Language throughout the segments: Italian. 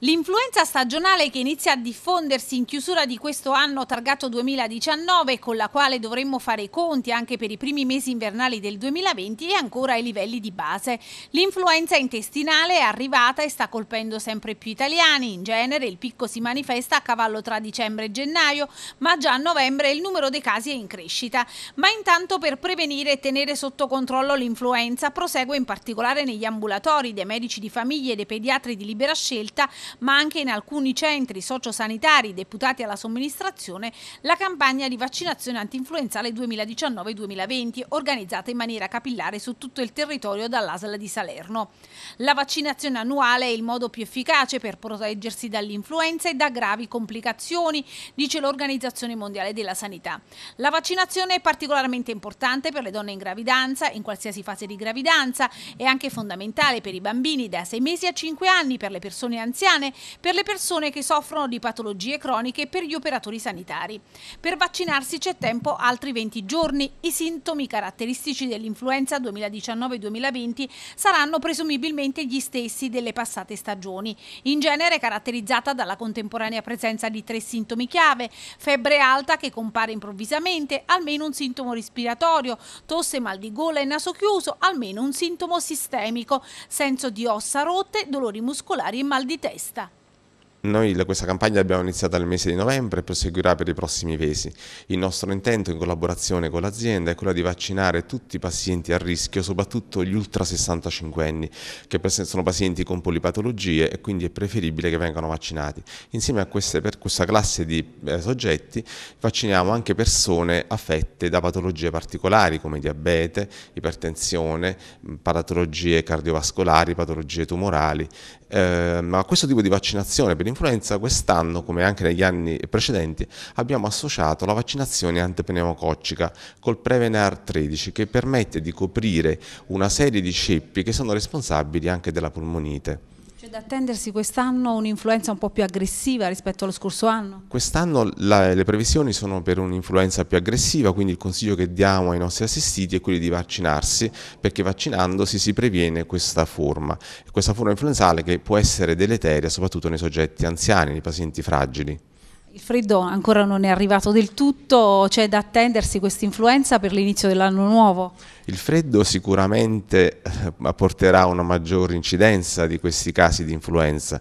L'influenza stagionale che inizia a diffondersi in chiusura di questo anno targato 2019, con la quale dovremmo fare i conti anche per i primi mesi invernali del 2020, è ancora ai livelli di base. L'influenza intestinale è arrivata e sta colpendo sempre più italiani. In genere il picco si manifesta a cavallo tra dicembre e gennaio, ma già a novembre il numero dei casi è in crescita. Ma intanto per prevenire e tenere sotto controllo l'influenza prosegue in particolare negli ambulatori dei medici di famiglia e dei pediatri di libera scelta ma anche in alcuni centri sociosanitari deputati alla somministrazione, la campagna di vaccinazione antinfluenzale 2019-2020, organizzata in maniera capillare su tutto il territorio dall'ASL di Salerno. La vaccinazione annuale è il modo più efficace per proteggersi dall'influenza e da gravi complicazioni, dice l'Organizzazione Mondiale della Sanità. La vaccinazione è particolarmente importante per le donne in gravidanza, in qualsiasi fase di gravidanza, è anche fondamentale per i bambini da 6 mesi a 5 anni, per le persone anziane, settimane per le persone che soffrono di patologie croniche e per gli operatori sanitari. Per vaccinarsi c'è tempo altri 20 giorni. I sintomi caratteristici dell'influenza 2019-2020 saranno presumibilmente gli stessi delle passate stagioni, in genere caratterizzata dalla contemporanea presenza di tre sintomi chiave, febbre alta che compare improvvisamente, almeno un sintomo respiratorio, tosse, mal di gola e naso chiuso, almeno un sintomo sistemico, senso di ossa rotte, dolori muscolari e mal di testa. vista. Noi questa campagna l'abbiamo iniziata nel mese di novembre e proseguirà per i prossimi mesi. Il nostro intento in collaborazione con l'azienda è quello di vaccinare tutti i pazienti a rischio, soprattutto gli ultra 65 anni, che sono pazienti con polipatologie e quindi è preferibile che vengano vaccinati. Insieme a queste, per questa classe di eh, soggetti vacciniamo anche persone affette da patologie particolari come diabete, ipertensione, mm, patologie cardiovascolari, patologie tumorali. Eh, ma questo tipo di vaccinazione per influenza quest'anno, come anche negli anni precedenti, abbiamo associato la vaccinazione antipneumococcica col Prevenar 13 che permette di coprire una serie di ceppi che sono responsabili anche della polmonite. C'è da attendersi quest'anno un'influenza un po' più aggressiva rispetto allo scorso anno? Quest'anno le previsioni sono per un'influenza più aggressiva, quindi il consiglio che diamo ai nostri assistiti è quello di vaccinarsi, perché vaccinandosi si previene questa forma, questa forma influenzale che può essere deleteria soprattutto nei soggetti anziani, nei pazienti fragili il freddo ancora non è arrivato del tutto, c'è da attendersi questa influenza per l'inizio dell'anno nuovo? Il freddo sicuramente eh, porterà a una maggiore incidenza di questi casi di influenza,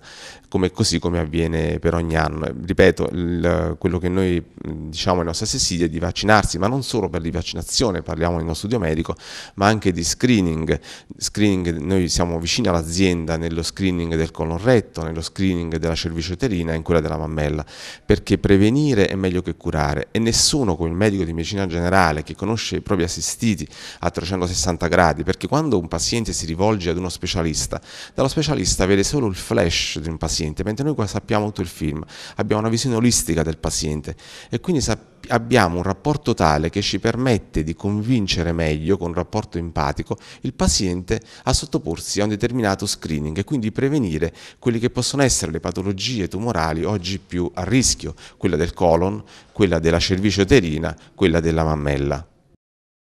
come, così come avviene per ogni anno. Eh, ripeto, il, quello che noi mm, diciamo ai nostri assessiti è di vaccinarsi, ma non solo per la vaccinazione, parliamo in uno studio medico, ma anche di screening. screening noi siamo vicini all'azienda nello screening del colon retto, nello screening della cervice e in quella della mammella, perché perché prevenire è meglio che curare e nessuno come il medico di medicina generale che conosce i propri assistiti a 360 gradi, perché quando un paziente si rivolge ad uno specialista, dallo specialista vede solo il flash di un paziente, mentre noi qua sappiamo tutto il film, abbiamo una visione olistica del paziente e quindi sappiamo abbiamo un rapporto tale che ci permette di convincere meglio, con un rapporto empatico, il paziente a sottoporsi a un determinato screening e quindi prevenire quelle che possono essere le patologie tumorali oggi più a rischio, quella del colon, quella della cervice uterina, quella della mammella.